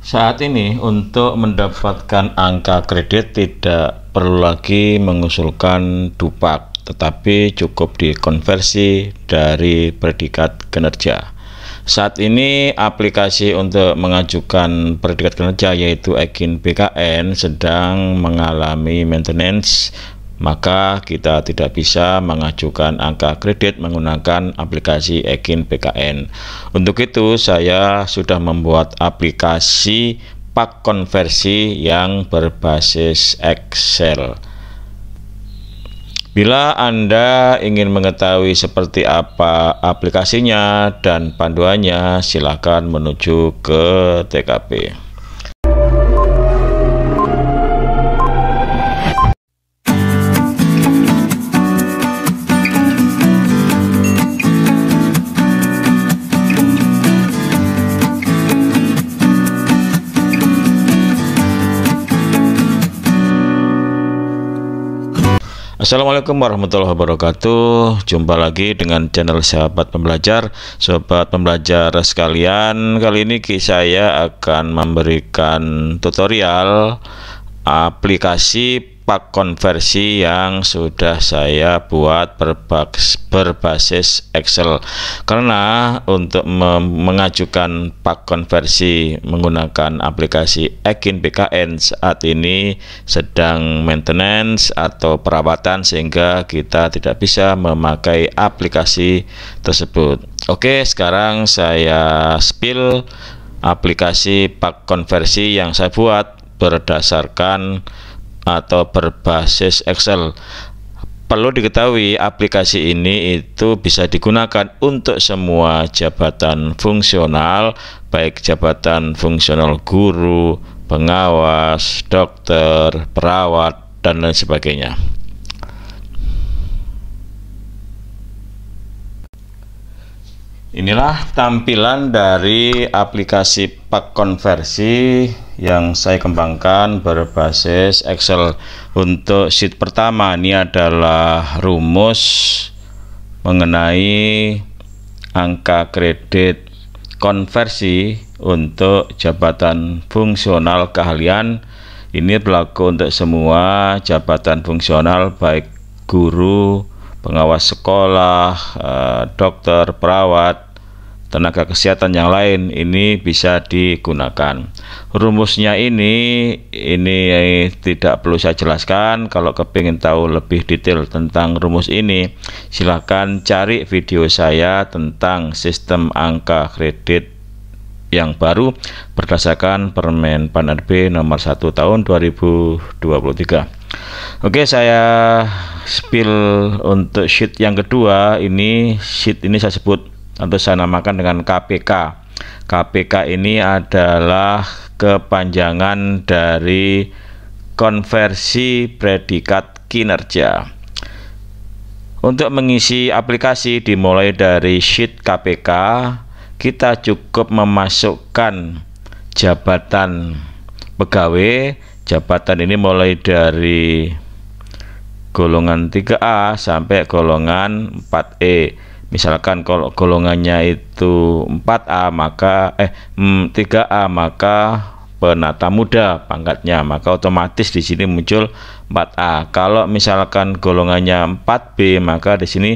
Saat ini untuk mendapatkan angka kredit tidak perlu lagi mengusulkan dupak, tetapi cukup dikonversi dari predikat kinerja. Saat ini aplikasi untuk mengajukan predikat kinerja yaitu Ekin BKN sedang mengalami maintenance maka kita tidak bisa mengajukan angka kredit menggunakan aplikasi Ekin PKN. Untuk itu, saya sudah membuat aplikasi pak konversi yang berbasis Excel. Bila Anda ingin mengetahui seperti apa aplikasinya dan panduannya, silakan menuju ke TKP. Assalamualaikum warahmatullahi wabarakatuh Jumpa lagi dengan channel sahabat pembelajar sahabat pembelajar sekalian Kali ini saya akan memberikan tutorial Aplikasi pak konversi yang sudah saya buat berbasis, berbasis Excel karena untuk mengajukan pak konversi menggunakan aplikasi Ekin BKN saat ini sedang maintenance atau perawatan sehingga kita tidak bisa memakai aplikasi tersebut Oke sekarang saya spill aplikasi pak konversi yang saya buat berdasarkan atau berbasis Excel. Perlu diketahui aplikasi ini itu bisa digunakan untuk semua jabatan fungsional, baik jabatan fungsional guru, pengawas, dokter, perawat, dan lain sebagainya. Inilah tampilan dari aplikasi pak konversi yang saya kembangkan berbasis Excel untuk sheet pertama ini adalah rumus mengenai angka kredit konversi untuk jabatan fungsional keahlian ini berlaku untuk semua jabatan fungsional baik guru, pengawas sekolah, eh, dokter, perawat, tenaga kesehatan yang lain ini bisa digunakan. Rumusnya ini ini tidak perlu saya jelaskan. Kalau kepingin tahu lebih detail tentang rumus ini, silakan cari video saya tentang sistem angka kredit yang baru berdasarkan Permen Pan RB nomor 1 tahun 2023. Oke, saya spill untuk sheet yang kedua. Ini sheet ini saya sebut atau saya namakan dengan KPK. KPK ini adalah kepanjangan dari konversi predikat kinerja. Untuk mengisi aplikasi dimulai dari sheet KPK, kita cukup memasukkan jabatan pegawai. Jabatan ini mulai dari golongan 3A sampai golongan 4E misalkan kalau golongannya itu 4A maka eh 3A mm, maka penata muda pangkatnya maka otomatis di sini muncul 4A kalau misalkan golongannya 4B maka di sini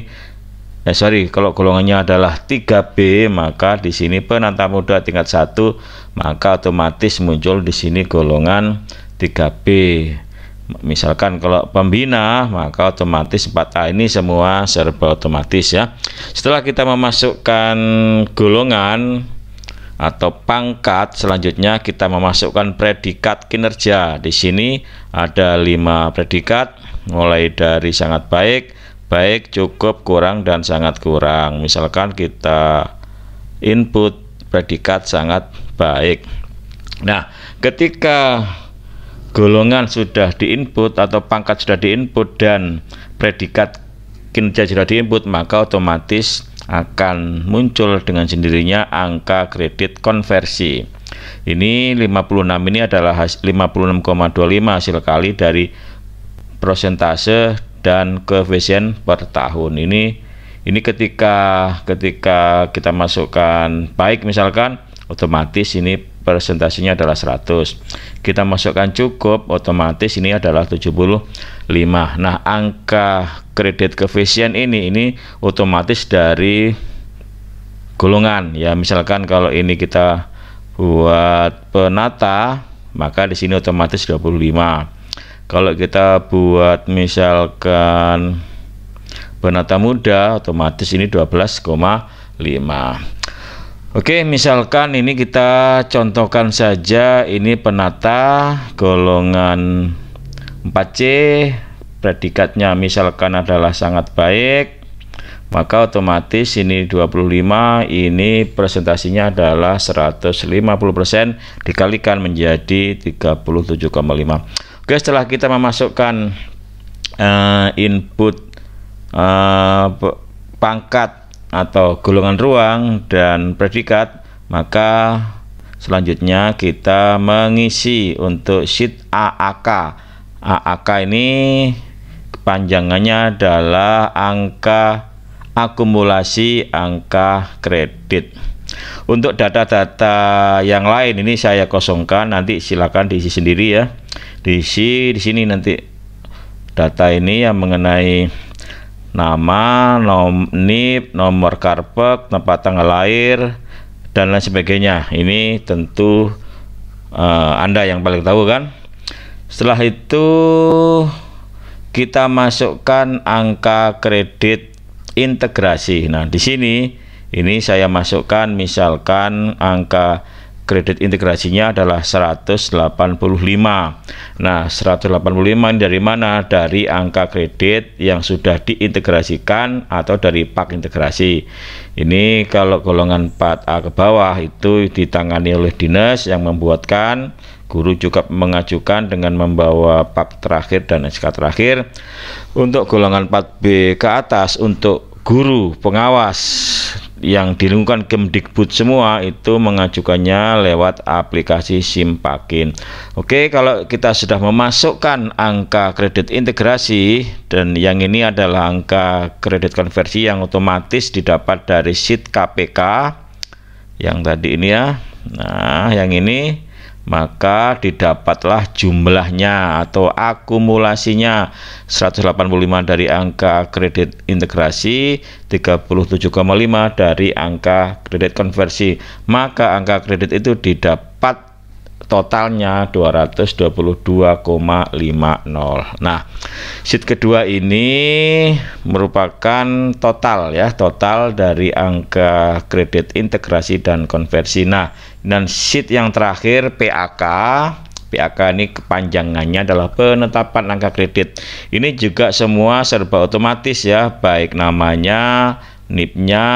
eh sorry kalau golongannya adalah 3B maka di sini penata muda tingkat 1 maka otomatis muncul di sini golongan 3B misalkan kalau pembina maka otomatis 4A ini semua serba otomatis ya setelah kita memasukkan golongan atau pangkat selanjutnya kita memasukkan predikat kinerja di sini ada lima predikat mulai dari sangat baik baik cukup kurang dan sangat kurang misalkan kita input predikat sangat baik nah ketika golongan sudah diinput atau pangkat sudah diinput dan predikat kinerja sudah diinput maka otomatis akan muncul dengan sendirinya angka kredit konversi. Ini 56 ini adalah 56,25 hasil kali dari prosentase dan koefisien per tahun. Ini ini ketika ketika kita masukkan baik misalkan otomatis ini presentasinya adalah 100 kita masukkan cukup otomatis ini adalah 75 nah angka kredit koefisien ini ini otomatis dari golongan ya misalkan kalau ini kita buat penata maka di sini otomatis 25 kalau kita buat misalkan penata muda otomatis ini 12,5 Oke, misalkan ini kita contohkan saja ini penata golongan 4C predikatnya misalkan adalah sangat baik, maka otomatis ini 25, ini presentasinya adalah 150% dikalikan menjadi 37,5. Oke, setelah kita memasukkan uh, input uh, pangkat atau golongan ruang dan predikat, maka selanjutnya kita mengisi untuk sheet AAK. AAK ini kepanjangannya adalah angka akumulasi angka kredit. Untuk data-data yang lain ini saya kosongkan, nanti silakan diisi sendiri ya. Diisi di sini nanti data ini yang mengenai nama, nom, NIP, nomor karpet, tempat tanggal lahir, dan lain sebagainya. Ini tentu uh, Anda yang paling tahu kan? Setelah itu kita masukkan angka kredit integrasi. Nah, di sini ini saya masukkan misalkan angka kredit integrasinya adalah 185. Nah, 185 ini dari mana? Dari angka kredit yang sudah diintegrasikan atau dari pak integrasi. Ini kalau golongan 4A ke bawah itu ditangani oleh dinas yang membuatkan guru juga mengajukan dengan membawa pak terakhir dan SK terakhir. Untuk golongan 4B ke atas untuk guru pengawas yang dilakukan Kemdikbud semua itu mengajukannya lewat aplikasi Simpakin. Oke, kalau kita sudah memasukkan angka kredit integrasi dan yang ini adalah angka kredit konversi yang otomatis didapat dari sheet KPK yang tadi ini ya. Nah, yang ini maka didapatlah jumlahnya atau akumulasinya 185 dari angka kredit integrasi 37,5 dari angka kredit konversi maka angka kredit itu didapat totalnya 222,50. Nah, sheet kedua ini merupakan total ya, total dari angka kredit integrasi dan konversi. Nah, dan sheet yang terakhir PAK PAK ini kepanjangannya adalah penetapan angka kredit. Ini juga semua serba otomatis ya, baik namanya, NIP-nya,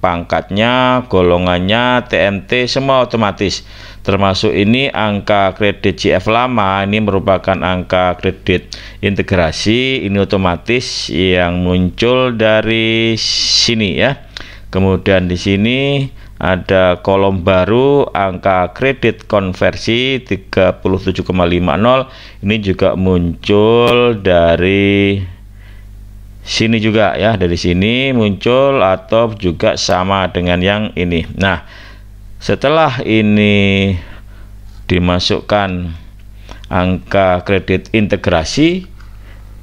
pangkatnya, golongannya, TMT semua otomatis. Termasuk ini angka kredit CF lama ini merupakan angka kredit integrasi ini otomatis yang muncul dari sini ya. Kemudian di sini ada kolom baru angka kredit konversi 37,50 ini juga muncul dari sini juga ya dari sini muncul atau juga sama dengan yang ini nah setelah ini dimasukkan angka kredit integrasi,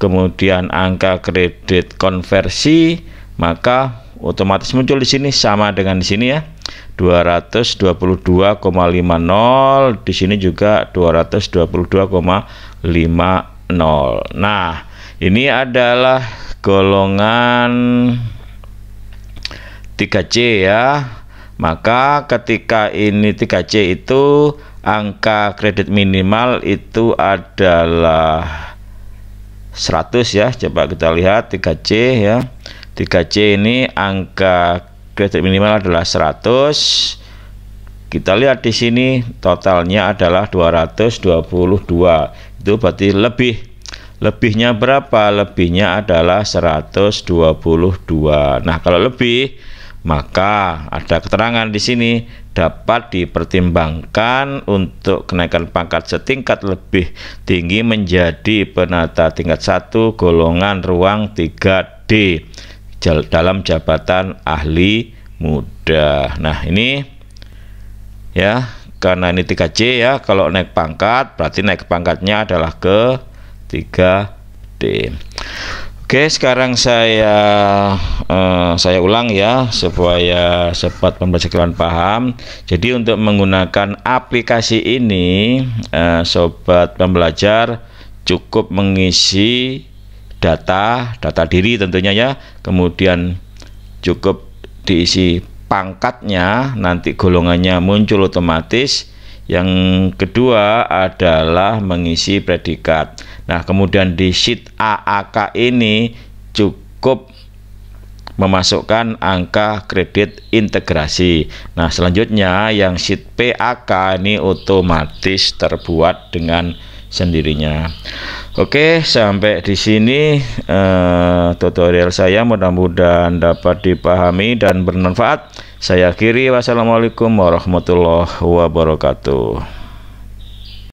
kemudian angka kredit konversi, maka otomatis muncul di sini sama dengan di sini ya. 222,50 di sini juga 222,50. Nah, ini adalah golongan 3C ya maka ketika ini 3C itu angka kredit minimal itu adalah 100 ya. Coba kita lihat 3C ya. 3C ini angka kredit minimal adalah 100. Kita lihat di sini totalnya adalah 222. Itu berarti lebih Lebihnya berapa? Lebihnya adalah 122. Nah, kalau lebih maka ada keterangan di sini dapat dipertimbangkan untuk kenaikan pangkat setingkat lebih tinggi menjadi penata tingkat 1 golongan ruang 3D dalam jabatan ahli muda. Nah, ini ya, karena ini 3C ya, kalau naik pangkat berarti naik pangkatnya adalah ke 3D. Oke, sekarang saya uh, saya ulang ya supaya sempat pembaca paham. Jadi untuk menggunakan aplikasi ini, uh, sobat pembelajar cukup mengisi data, data diri tentunya ya. Kemudian cukup diisi pangkatnya, nanti golongannya muncul otomatis. Yang kedua adalah mengisi predikat. Nah, kemudian di sheet AAK ini cukup memasukkan angka kredit integrasi. Nah, selanjutnya yang sheet PAK ini otomatis terbuat dengan sendirinya. Oke, sampai di sini eh, tutorial saya mudah-mudahan dapat dipahami dan bermanfaat. Saya akhiri wassalamualaikum warahmatullahi wabarakatuh.